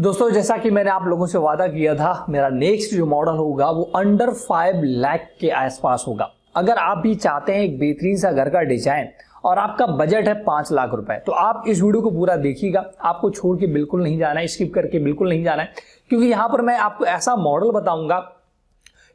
दोस्तों जैसा कि मैंने आप लोगों से वादा किया था मेरा नेक्स्ट जो मॉडल होगा वो अंडर फाइव लैक के आसपास होगा अगर आप भी चाहते हैं एक बेहतरीन सा घर का डिजाइन और आपका बजट है पांच लाख रुपए तो आप इस वीडियो को पूरा देखिएगा आपको छोड़ के बिल्कुल नहीं जाना है स्किप करके बिल्कुल नहीं जाना है क्योंकि यहां पर मैं आपको ऐसा मॉडल बताऊंगा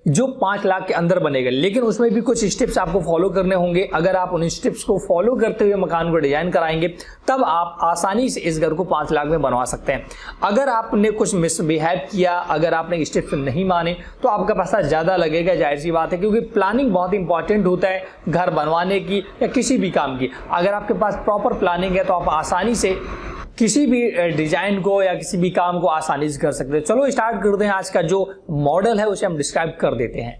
जो पांच लाख के अंदर बनेगा लेकिन उसमें भी कुछ स्टेप्स आपको फॉलो करने होंगे अगर आप उन स्टेप्स को फॉलो करते हुए मकान को डिजाइन कराएंगे तब आप आसानी से इस घर को पांच लाख में बनवा सकते हैं अगर आपने कुछ मिसबिहेव किया अगर आपने स्टेप्स नहीं माने तो आपका पैसा ज़्यादा लगेगा जाहिर सी बात है क्योंकि प्लानिंग बहुत इंपॉर्टेंट होता है घर बनवाने की या किसी भी काम की अगर आपके पास प्रॉपर प्लानिंग है तो आप आसानी से किसी भी डिजाइन को या किसी भी काम को आसानी से कर सकते हैं चलो स्टार्ट करते हैं आज का जो मॉडल है उसे हम डिस्क्राइब कर देते हैं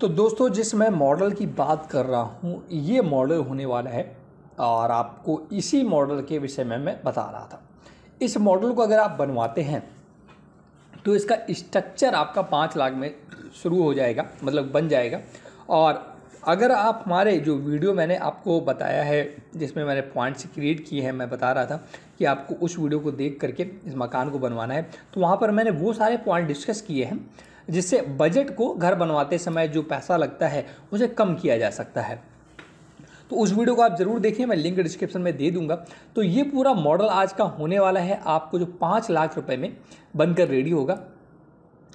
तो दोस्तों जिस मैं मॉडल की बात कर रहा हूँ ये मॉडल होने वाला है और आपको इसी मॉडल के विषय में मैं बता रहा था इस मॉडल को अगर आप बनवाते हैं तो इसका स्ट्रक्चर आपका पाँच लाख में शुरू हो जाएगा मतलब बन जाएगा और अगर आप हमारे जो वीडियो मैंने आपको बताया है जिसमें मैंने पॉइंट्स क्रिएट किए हैं मैं बता रहा था कि आपको उस वीडियो को देख करके इस मकान को बनवाना है तो वहाँ पर मैंने वो सारे पॉइंट डिस्कस किए हैं जिससे बजट को घर बनवाते समय जो पैसा लगता है उसे कम किया जा सकता है तो उस वीडियो को आप ज़रूर देखिए मैं लिंक डिस्क्रिप्शन में दे दूंगा तो ये पूरा मॉडल आज का होने वाला है आपको जो पाँच लाख रुपए में बनकर रेडी होगा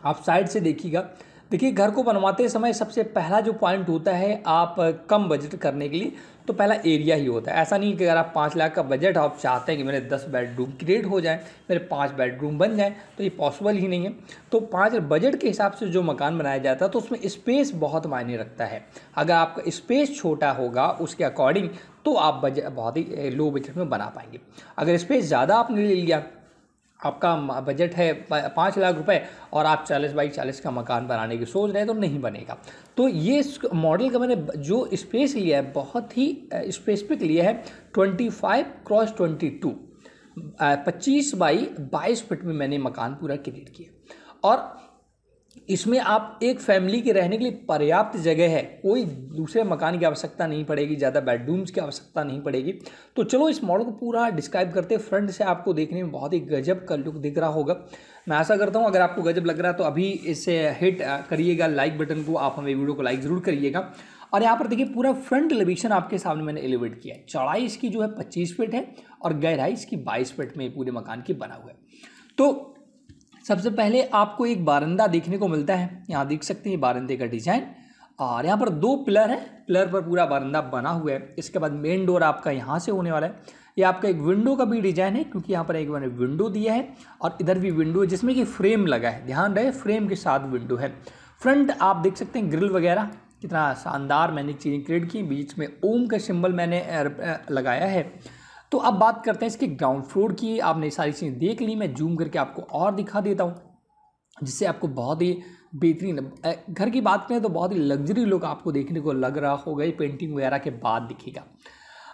आप साइड से देखिएगा देखिए घर को बनवाते समय सबसे पहला जो पॉइंट होता है आप कम बजट करने के लिए तो पहला एरिया ही होता है ऐसा नहीं कि अगर आप पाँच लाख का बजट आप चाहते हैं कि मेरे दस बेडरूम क्रिएट हो जाए मेरे पाँच बेडरूम बन जाए तो ये पॉसिबल ही नहीं है तो पाँच बजट के हिसाब से जो मकान बनाया जाता है तो उसमें स्पेस बहुत मायने रखता है अगर आपका स्पेस छोटा होगा उसके अकॉर्डिंग तो आप बजट बहुत ही लो बजट में बना पाएंगे अगर स्पेस ज़्यादा आपने ले लिया आपका बजट है पाँच लाख रुपए और आप चालीस बाई चालीस का मकान बनाने की सोच रहे हैं तो नहीं बनेगा तो ये मॉडल का मैंने जो स्पेस लिया है बहुत ही स्पेसिफिक लिया है twenty five cross twenty two पच्चीस बाई बाईस फिट में मैंने मकान पूरा क्रिएट किया और इसमें आप एक फैमिली के रहने के लिए पर्याप्त जगह है कोई दूसरे मकान की आवश्यकता नहीं पड़ेगी ज़्यादा बेडरूम्स की आवश्यकता नहीं पड़ेगी तो चलो इस मॉडल को पूरा डिस्क्राइब करते हैं फ्रंट से आपको देखने में बहुत ही गजब का लुक दिख रहा होगा मैं आशा करता हूँ अगर आपको गजब लग रहा है तो अभी इसे हिट करिएगा लाइक बटन को आप हमें वीडियो को लाइक ज़रूर करिएगा और यहाँ पर देखिए पूरा फ्रंट एलिवेशन आपके सामने मैंने एलिवेट किया है चौड़ाई इसकी जो है पच्चीस फिट है और गहराई इसकी बाईस फिट में पूरे मकान की बना हुआ है तो सबसे पहले आपको एक बारंदा देखने को मिलता है यहाँ देख सकते हैं बारंदे का डिजाइन और यहाँ पर दो पिलर है पिलर पर पूरा बारंदा बना हुआ है इसके बाद मेन डोर आपका यहाँ से होने वाला है ये आपका एक विंडो का भी डिजाइन है क्योंकि यहाँ पर एक मैंने विंडो दिया है और इधर भी विंडो है जिसमें कि फ्रेम लगा है ध्यान रहे फ्रेम के साथ विंडो है फ्रंट आप देख सकते हैं ग्रिल वगैरह कितना शानदार मैंने चीज़ें क्रिएट की बीच में ओम का सिंबल मैंने लगाया है तो अब बात करते हैं इसके ग्राउंड फ्लोर की आपने सारी चीज़ें देख ली मैं जूम करके आपको और दिखा देता हूँ जिससे आपको बहुत ही बेहतरीन घर की बात करें तो बहुत ही लग्जरी लुक आपको देखने को लग रहा होगा ये पेंटिंग वगैरह के बाद दिखेगा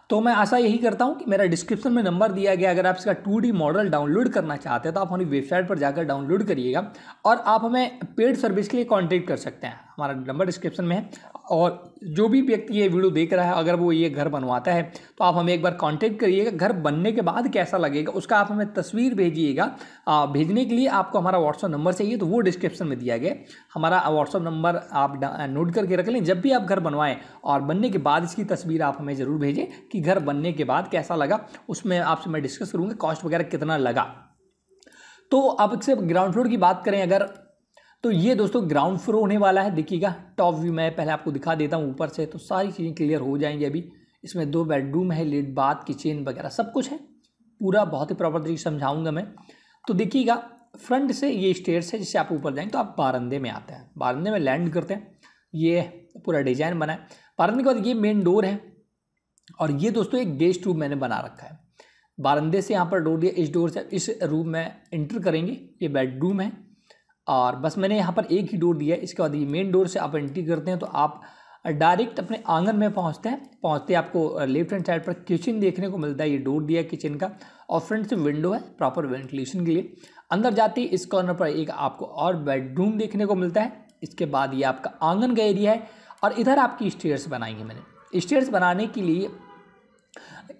तो मैं आशा यही करता हूँ कि मेरा डिस्क्रिप्शन में नंबर दिया गया अगर आप इसका टू मॉडल डाउनलोड करना चाहते हैं तो आप हमारी वेबसाइट पर जाकर डाउनलोड करिएगा और आप हमें पेड सर्विस के लिए कॉन्टेक्ट कर सकते हैं हमारा नंबर डिस्क्रिप्शन में है और जो भी व्यक्ति ये वीडियो देख रहा है अगर वो ये घर बनवाता है तो आप हमें एक बार कांटेक्ट करिएगा घर बनने के बाद कैसा लगेगा उसका आप हमें तस्वीर भेजिएगा भेजने के लिए आपको हमारा व्हाट्सअप नंबर चाहिए तो वो डिस्क्रिप्शन में दिया गया हमारा व्हाट्सअप नंबर आप नोट करके रख लें जब भी आप घर बनवाएं और बनने के बाद इसकी तस्वीर आप हमें ज़रूर भेजें कि घर बनने के बाद कैसा लगा उसमें आपसे मैं डिस्कस करूँगा कॉस्ट वगैरह कितना लगा तो अब से ग्राउंड फ्लोर की बात करें अगर तो ये दोस्तों ग्राउंड फ्लोर होने वाला है देखिएगा टॉप व्यू मैं पहले आपको दिखा देता हूँ ऊपर से तो सारी चीज़ें क्लियर हो जाएंगी अभी इसमें दो बेडरूम है लेट बाथ किचन वगैरह सब कुछ है पूरा बहुत ही प्रॉपर तरीके समझाऊंगा मैं तो देखिएगा फ्रंट से ये स्टेयर्स है जिससे आप ऊपर जाएंगे तो आप बारंदे में आते हैं बारंदे में लैंड करते हैं ये पूरा डिजाइन बना है बारंदे के बाद ये मेन डोर है और ये दोस्तों एक गेस्ट रूम मैंने बना रखा है बारंदे से यहाँ पर डोर दिया इस डोर से इस रूम में एंटर करेंगे ये बेडरूम है और बस मैंने यहाँ पर एक ही डोर दिया है इसके बाद ये मेन डोर से आप एंट्री करते हैं तो आप डायरेक्ट अपने आंगन में पहुँचते हैं पहुँचते आपको लेफ्ट हैंड साइड पर किचन देखने को मिलता है ये डोर दिया किचन का और फ्रंट से विंडो है प्रॉपर वेंटिलेशन के लिए अंदर जाते इस कॉर्नर पर एक आपको और बेडरूम देखने को मिलता है इसके बाद ये आपका आंगन का एरिया है और इधर आपकी स्टेयर्स बनाई है मैंने स्टेयर्स बनाने के लिए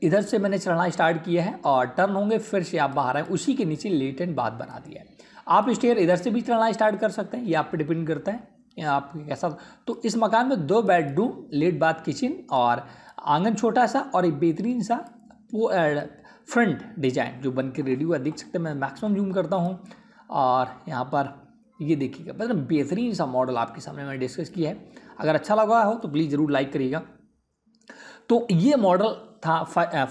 इधर से मैंने चढ़ना स्टार्ट किया है और टर्न होंगे फिर से आप बाहर आए उसी के नीचे लेट एंड बात बना दिया है आप स्टेयर इधर से भी चलाना स्टार्ट कर सकते हैं ये आप पर डिपेंड करता है आप कैसा तो इस मकान में दो बेडरूम लेट बाथ किचन और आंगन छोटा सा और एक बेहतरीन सा फ्रंट डिजाइन जो बन के रेडी हुआ देख सकते हैं मैं मैक्सिमम जूम करता हूँ और यहाँ पर ये देखिएगा मतलब बेहतरीन सा मॉडल आपके सामने मैंने डिस्कस किया है अगर अच्छा लगा हो तो प्लीज़ ज़रूर लाइक करिएगा तो ये मॉडल था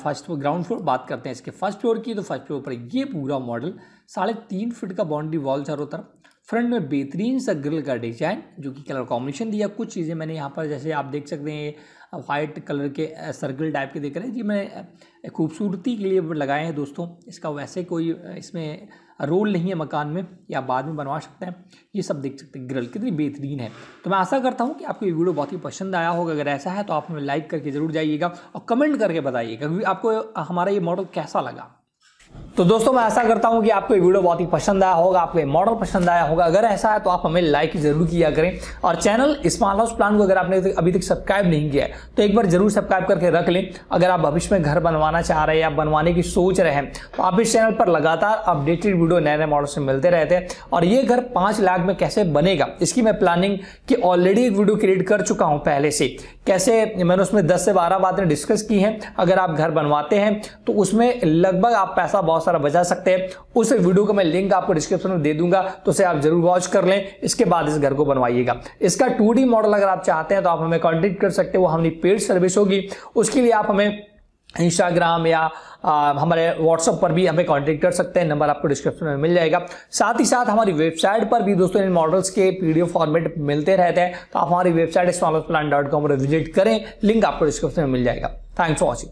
फर्स्ट फ्लोर ग्राउंड फ्लोर बात करते हैं इसके फर्स्ट फ्लोर की तो फर्स्ट फ्लोर पर ये पूरा मॉडल साढ़े तीन फिट का बाउंड्री वॉल चारों तरफ फ्रंट में बेहतरीन सा ग्रिल का डिजाइन जो कि कलर कॉम्बिनेशन दिया कुछ चीज़ें मैंने यहाँ पर जैसे आप देख सकते हैं वाइट कलर के सर्कल टाइप के देख रहे हैं जी मैंने खूबसूरती के लिए लगाए हैं दोस्तों इसका वैसे कोई इसमें रोल नहीं है मकान में या बाद में बनवा सकते हैं ये सब देख सकते हैं ग्रिल कितनी बेहतरीन है तो मैं आशा करता हूँ कि आपको ये वीडियो बहुत ही पसंद आया होगा अगर ऐसा है तो आप हमें लाइक करके ज़रूर जाइएगा और कमेंट करके बताइएगा क्योंकि आपको हमारा ये मॉडल कैसा लगा तो दोस्तों मैं ऐसा करता हूं कि आपको ये वीडियो बहुत ही पसंद आया होगा आपको ये मॉडल पसंद आया होगा अगर ऐसा है तो आप हमें लाइक जरूर किया करें और चैनल स्मॉल हाउस प्लान को अगर आपने अभी तक सब्सक्राइब नहीं किया है तो एक बार जरूर सब्सक्राइब करके रख लें अगर आप भविष्य में घर बनवाना चाह रहे हैं या बनवाने की सोच रहे हैं तो आप इस चैनल पर लगातार अपडेटेड वीडियो नए नए मॉडल से मिलते रहते हैं और ये घर पाँच लाख में कैसे बनेगा इसकी मैं प्लानिंग की ऑलरेडी एक वीडियो क्रिएट कर चुका हूँ पहले से कैसे मैंने उसमें दस से बारह बातें डिस्कस की हैं अगर आप घर बनवाते हैं तो उसमें लगभग आप पैसा बहुत सारा बजा सकते हैं उस वीडियो का मैं लिंक आपको डिस्क्रिप्शन में दे दूंगा तो उसे आप जरूर वॉच कर लें इसके बाद इस घर को बनवाइएगा इसका टू मॉडल अगर आप चाहते हैं तो आप हमें कॉन्टेक्ट कर सकते हैं वो हमारी पेड सर्विस होगी उसके लिए आप हमें इंस्टाग्राम या आ, हमारे व्हाट्सअप पर भी हमें कांटेक्ट कर सकते हैं नंबर आपको डिस्क्रिप्शन में मिल जाएगा साथ ही साथ हमारी वेबसाइट पर भी दोस्तों इन मॉडल्स के पीडीएफ फॉर्मेट मिलते रहते हैं तो आप हमारी website small plan dot com पर विजिट करें लिंक आपको डिस्क्रिप्शन में मिल जाएगा थैंक्स फॉर वॉचिंग